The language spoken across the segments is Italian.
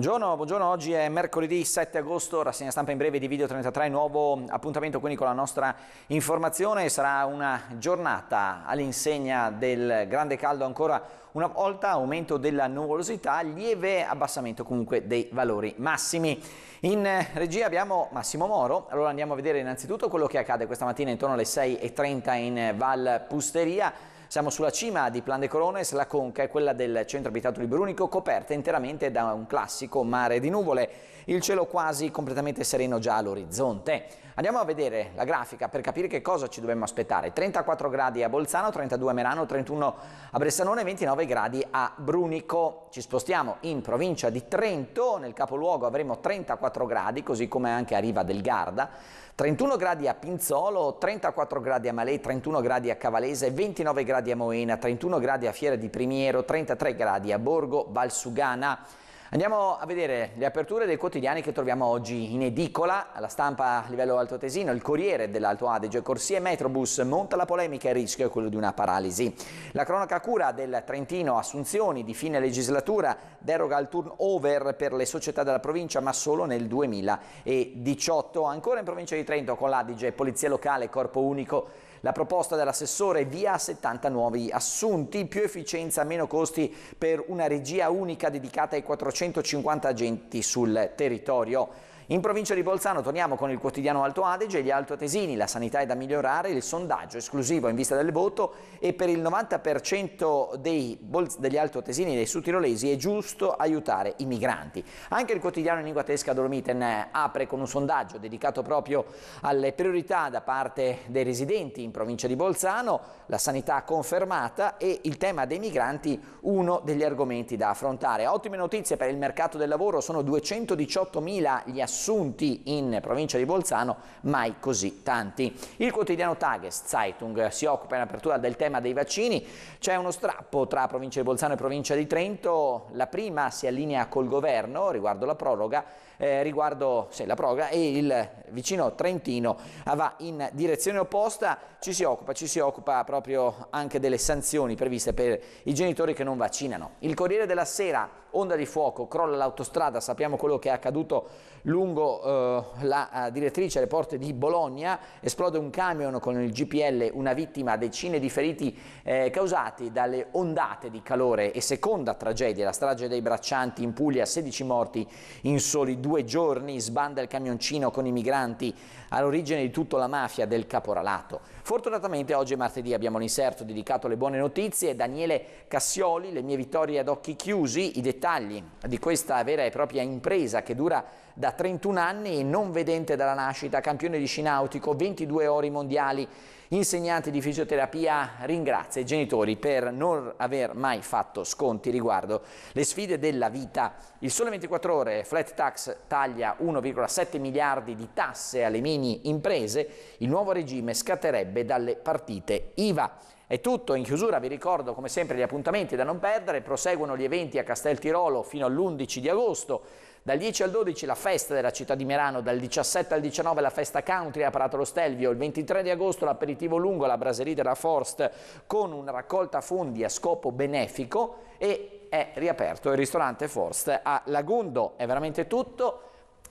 Buongiorno, buongiorno, oggi è mercoledì 7 agosto, rassegna stampa in breve di Video 33, nuovo appuntamento quindi con la nostra informazione, sarà una giornata all'insegna del grande caldo ancora una volta, aumento della nuvolosità, lieve abbassamento comunque dei valori massimi. In regia abbiamo Massimo Moro, allora andiamo a vedere innanzitutto quello che accade questa mattina intorno alle 6.30 in Val Pusteria, siamo sulla cima di Plan de Corones, la conca è quella del centro abitato di Brunico, coperta interamente da un classico mare di nuvole. Il cielo quasi completamente sereno già all'orizzonte. Andiamo a vedere la grafica per capire che cosa ci dobbiamo aspettare. 34 gradi a Bolzano, 32 a Merano, 31 a Bressanone, 29 gradi a Brunico. Ci spostiamo in provincia di Trento, nel capoluogo avremo 34 gradi, così come anche a Riva del Garda, 31 gradi a Pinzolo, 34 gradi a Malè, 31 gradi a Cavalese, 29 gradi gradi a Moena, 31 gradi a Fiera di Primiero, 33 gradi a Borgo Valsugana. Andiamo a vedere le aperture dei quotidiani che troviamo oggi in edicola, alla stampa a livello alto tesino, il Corriere dell'Alto Adige, Corsie Metrobus, monta la polemica e il rischio è quello di una paralisi. La cronaca cura del Trentino, assunzioni di fine legislatura, deroga al turnover per le società della provincia ma solo nel 2018. Ancora in provincia di Trento con l'Adige, polizia locale, corpo unico, la proposta dell'assessore via 70 nuovi assunti, più efficienza, meno costi per una regia unica dedicata ai 450 agenti sul territorio. In provincia di Bolzano torniamo con il quotidiano Alto Adige, gli altoatesini, la sanità è da migliorare, il sondaggio esclusivo in vista del voto e per il 90% dei, degli altoatesini e dei sudtirolesi è giusto aiutare i migranti. Anche il quotidiano in lingua tedesca Dolomiten eh, apre con un sondaggio dedicato proprio alle priorità da parte dei residenti in provincia di Bolzano, la sanità confermata e il tema dei migranti uno degli argomenti da affrontare. Ottime notizie per il mercato del lavoro, sono 218.000 gli assoluti assunti in provincia di Bolzano, mai così tanti. Il quotidiano Tageszeitung si occupa in apertura del tema dei vaccini, c'è uno strappo tra provincia di Bolzano e provincia di Trento, la prima si allinea col governo riguardo la proroga, eh, riguardo sì, la proroga e il vicino Trentino va in direzione opposta, ci si occupa, ci si occupa proprio anche delle sanzioni previste per i genitori che non vaccinano. Il Corriere della Sera, onda di fuoco, crolla l'autostrada, sappiamo quello che è accaduto lungo lungo eh, la eh, direttrice alle porte di Bologna, esplode un camion con il GPL, una vittima, decine di feriti eh, causati dalle ondate di calore e seconda tragedia, la strage dei braccianti in Puglia, 16 morti in soli due giorni, sbanda il camioncino con i migranti, all'origine di tutto la mafia del caporalato. Fortunatamente oggi è martedì abbiamo l'inserto dedicato alle buone notizie, Daniele Cassioli, le mie vittorie ad occhi chiusi, i dettagli di questa vera e propria impresa che dura da 30 21 anni, e non vedente dalla nascita, campione di sci nautico, 22 ori mondiali, insegnante di fisioterapia, ringrazia i genitori per non aver mai fatto sconti riguardo le sfide della vita. Il Sole 24 Ore Flat Tax taglia 1,7 miliardi di tasse alle mini imprese, il nuovo regime scatterebbe dalle partite IVA. È tutto, in chiusura vi ricordo come sempre gli appuntamenti da non perdere, proseguono gli eventi a Castel Tirolo fino all'11 di agosto, dal 10 al 12 la festa della città di Merano, dal 17 al 19 la festa country a Prato Lo Stelvio, il 23 di agosto l'aperitivo lungo alla Braserie della Forst con una raccolta fondi a scopo benefico e è riaperto il ristorante Forst a Lagundo. È veramente tutto.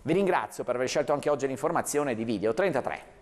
Vi ringrazio per aver scelto anche oggi l'informazione di Video 33.